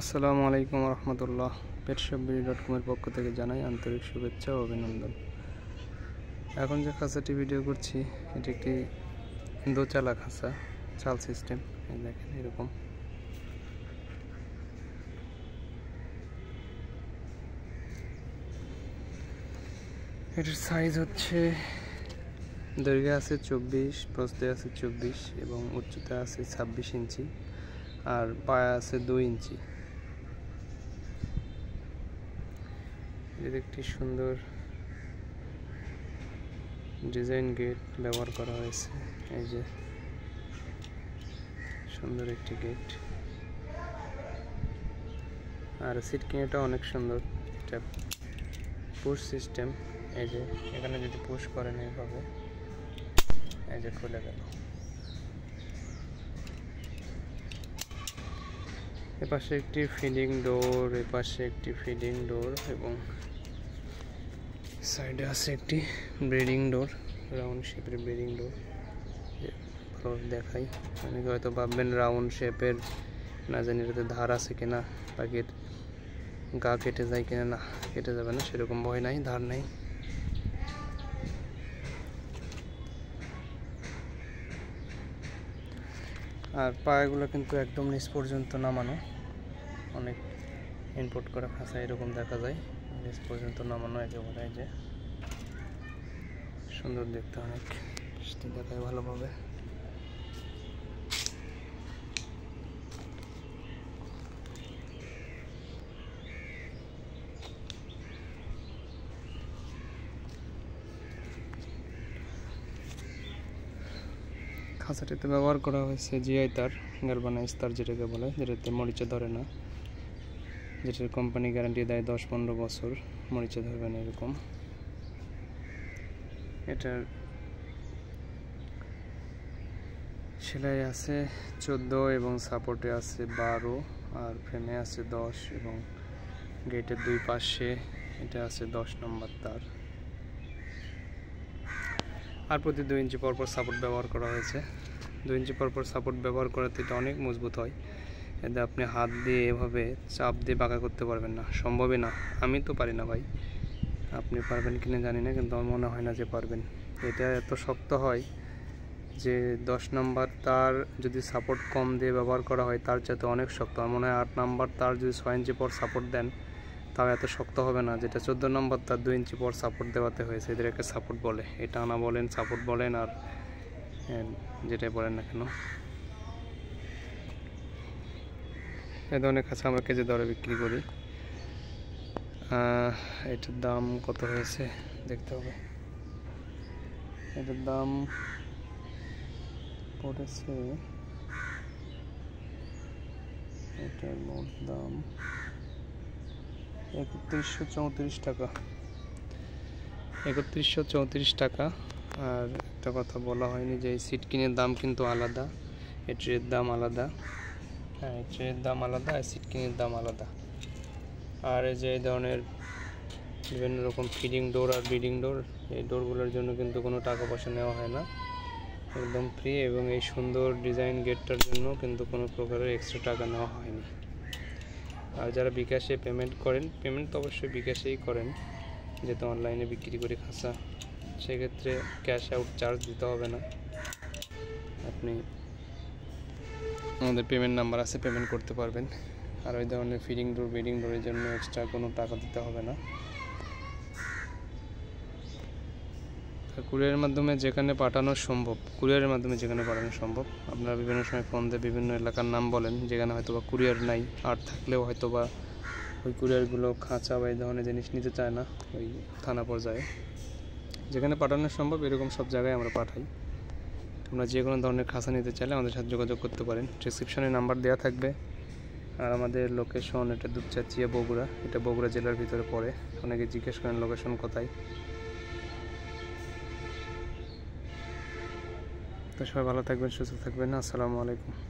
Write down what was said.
আসসালামু আলাইকুম রহমতুল্লাহ পেটসববিডি ডট কমের পক্ষ থেকে জানাই আন্তরিক শুভেচ্ছা ও অভিনন্দন এখন যে খাঁচাটি ভিডিও করছি এটি একটি দোচালা খাঁচা চাল সিস্টেম দেখেন এরকম এটির সাইজ হচ্ছে দৈর্ঘ্যে আছে চব্বিশ প্রস্তে আছে চব্বিশ এবং উচ্চতা আছে ছাব্বিশ ইঞ্চি আর পায়া আছে দুই ইঞ্চি এটি একটি সুন্দর ডিজাইন গেট ব্যবহার করা হয়েছে এই যে সুন্দর একটি গেট আর সিট কিনেটা অনেক সুন্দর এটা পুশ সিস্টেম এই যে এখানে যদি পুশ করেন এইভাবে এই যে খুলে গেল এপাশে একটি ফিডিং ডোর এপাশে একটি ফিডিং ডোর এবং সাইডে আছে একটি ব্রিডিং ডোর রাউন্ড শেপের ব্রিডিং ডোর দেখাই অনেকে হয়তো ভাববেন রাউন্ড শেপের না জানি এটাতে ধার আছে কিনা পাখির গা কেটে যায় কিনা না কেটে যাবে না সেরকম ভয় নাই ধার নাই আর পায়েগুলো কিন্তু একদম নিচ পর্যন্ত নামানো অনেক ইনপুট করা ফাঁসা এরকম দেখা যায় নিচ পর্যন্ত নামানো একেবারে যে সুন্দর দেখতে অনেক দেখায় ভালোভাবে খাঁচাটিতে ব্যবহার করা হয়েছে জিআই তার গ্যালবানাইজ তার যেটাকে বলে যেটাতে মরিচা ধরে না যেটার কোম্পানি গ্যারান্টি দেয় দশ পনেরো বছর মরিচা ধরবেন এরকম এটার সেলাই আছে চোদ্দ এবং সাপোর্টে আছে বারো আর ফ্রেমে আছে দশ এবং গেটের দুই পাশে এটা আছে দশ নম্বর তার আর প্রতি দুই ইঞ্চি পরপর সাপোর্ট ব্যবহার করা হয়েছে দুই ইঞ্চি পরপর সাপোর্ট ব্যবহার করাতে এটা অনেক মজবুত হয় এতে আপনি হাত দিয়ে এভাবে চাপ দিয়ে বাঁকা করতে পারবেন না সম্ভবই না আমি তো পারি না ভাই আপনি পারবেন কিনা জানি না কিন্তু আমার মনে হয় না যে পারবেন এটা এত শক্ত হয় যে দশ নাম্বার তার যদি সাপোর্ট কম দিয়ে ব্যবহার করা হয় তার চাইতে অনেক শক্ত আমার মনে হয় আট নাম্বার তার যদি ছয় ইঞ্চি পর সাপোর্ট দেন তাও এত শক্ত হবে না যেটা চোদ্দো নম্বর তার দু ইঞ্চি পর সাপোর্ট দেওয়াতে হয়েছে এদেরকে সাপোর্ট বলে এটা আনা বলেন সাপোর্ট বলেন আর যেটাই বলেন না কেন এ ধরনের কাঁচা আমরা কেজি দরে বিক্রি করি এটার দাম কত হয়েছে দেখতে হবে এটার দাম পড়েছে এটার মোট দাম একত্রিশশো চৌত্রিশ টাকা একত্রিশশো চৌত্রিশ টাকা আর একটা কথা বলা হয়নি যে এই সিটকিনের দাম কিন্তু আলাদা এটির দাম আলাদা হ্যাঁ ট্রেনের দাম আলাদা আর সিটকিনের দাম আলাদা আর এই যে এই ধরনের বিভিন্ন রকম ফিডিং ডোর আর ব্রিডিং ডোর এই ডোরগুলোর জন্য কিন্তু কোনো টাকা পয়সা নেওয়া হয় না একদম ফ্রি এবং এই সুন্দর ডিজাইন গেটটার জন্য কিন্তু কোনো প্রকারের এক্সট্রা টাকা নেওয়া হয়নি আর যারা বিকাশে পেমেন্ট করেন পেমেন্ট তো অবশ্যই বিকাশেই করেন যেহেতু অনলাইনে বিক্রি করে খাসা সেক্ষেত্রে ক্যাশ আউট চার্জ দিতে হবে না আপনি আমাদের পেমেন্ট নাম্বার আছে পেমেন্ট করতে পারবেন আর ওই ধরনের ফিডিং ডোর বেডিং ডোরের জন্য এক্সট্রা কোনো টাকা দিতে হবে না কুরিয়ারের মাধ্যমে যেখানে পাঠানো সম্ভব কুরিয়ারের মাধ্যমে যেখানে পাঠানো সম্ভব আপনারা বিভিন্ন সময় ফোন দিয়ে বিভিন্ন এলাকার নাম বলেন যেখানে হয়তো বা কুরিয়ার নাই আর থাকলেও হয়তো বা ওই কুরিয়ারগুলো খাঁচা বা এই ধরনের জিনিস নিতে চায় না ওই থানা পর্যায়ে যেখানে পাঠানো সম্ভব এরকম সব জায়গায় আমরা পাঠাই তোমরা যে কোনো ধরনের খাসা নিতে চাইলে আমাদের সাথে যোগাযোগ করতে পারেন ডিসক্রিপশানে নাম্বার দেওয়া থাকবে আর আমাদের লোকেশন এটা দুপচাচিয়া বগুড়া এটা বগুড়া জেলার ভিতরে পড়ে অনেকে জিজ্ঞেস করেন লোকেশন কোথায় তো সবাই ভালো থাকবেন সুস্থ থাকবেন আসসালামু আলাইকুম